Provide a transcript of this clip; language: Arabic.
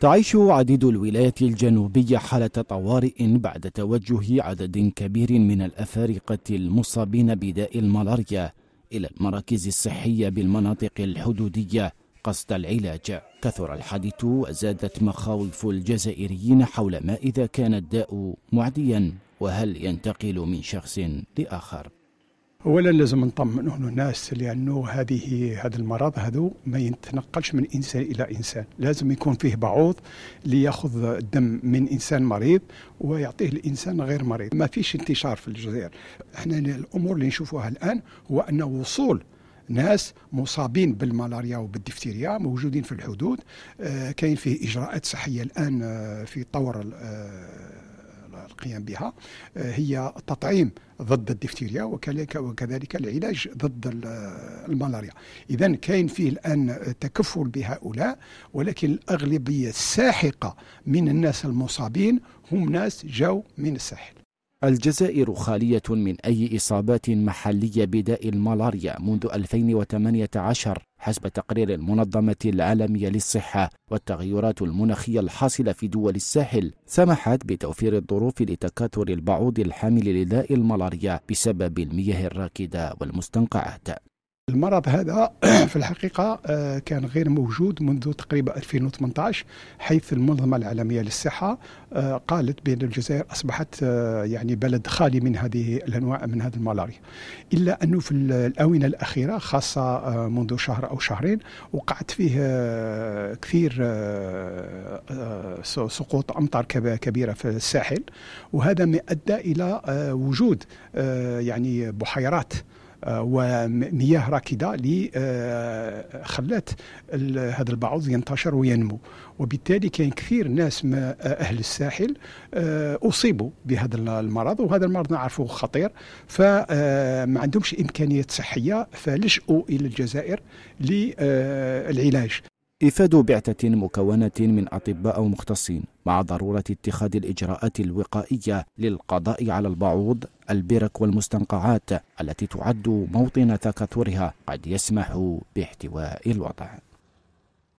تعيش عديد الولايات الجنوبية حالة طوارئ بعد توجه عدد كبير من الأفارقة المصابين بداء الملاريا إلى المراكز الصحية بالمناطق الحدودية قصد العلاج كثر الحديث وزادت مخاوف الجزائريين حول ما إذا كان الداء معديا وهل ينتقل من شخص لآخر اولا لازم نطمنوا الناس لانه هذه هذا المرض هذو ما يتنقلش من انسان الى انسان لازم يكون فيه بعوض لياخذ الدم من انسان مريض ويعطيه الانسان غير مريض ما فيش انتشار في الجزائر احنا الامور اللي نشوفوها الان هو ان وصول ناس مصابين بالملاريا وبالدفتيريا موجودين في الحدود آه، كاين فيه اجراءات صحيه الان آه، في طور آه، القيام بها آه، هي التطعيم ضد الدفتيريا وكذلك وكذلك العلاج ضد الملاريا اذا كاين فيه الان تكفل بهؤلاء ولكن الاغلبيه الساحقه من الناس المصابين هم ناس جاو من الساحل الجزائر خالية من أي إصابات محلية بداء الملاريا منذ 2018 حسب تقرير المنظمة العالمية للصحة والتغيرات المناخية الحاصلة في دول الساحل سمحت بتوفير الظروف لتكاثر البعوض الحامل لداء الملاريا بسبب المياه الراكدة والمستنقعات المرض هذا في الحقيقة آه، كان غير موجود منذ تقريبا 2018 حيث المنظمة العالمية للصحة آه، قالت بأن الجزائر أصبحت آه، يعني بلد خالي من هذه الأنواع من هذا الملاريا إلا أنه في الآونة الأخيرة خاصة منذ شهر أو شهرين وقعت فيه كثير سقوط أمطار كبيرة في الساحل وهذا ما أدى إلى وجود يعني بحيرات آه، ومياه راكده اللي آه، خلات هذا البعوض ينتشر وينمو وبالتالي كان كثير ناس من آه، اهل الساحل اصيبوا بهذا المرض وهذا المرض نعرفه خطير فما عندهمش امكانيات صحيه فلجؤوا الى الجزائر للعلاج إفاد بعثة مكونة من أطباء ومختصين مع ضرورة اتخاذ الإجراءات الوقائية للقضاء على البعوض البرك والمستنقعات التي تعد موطن تكاثرها قد يسمح باحتواء الوضع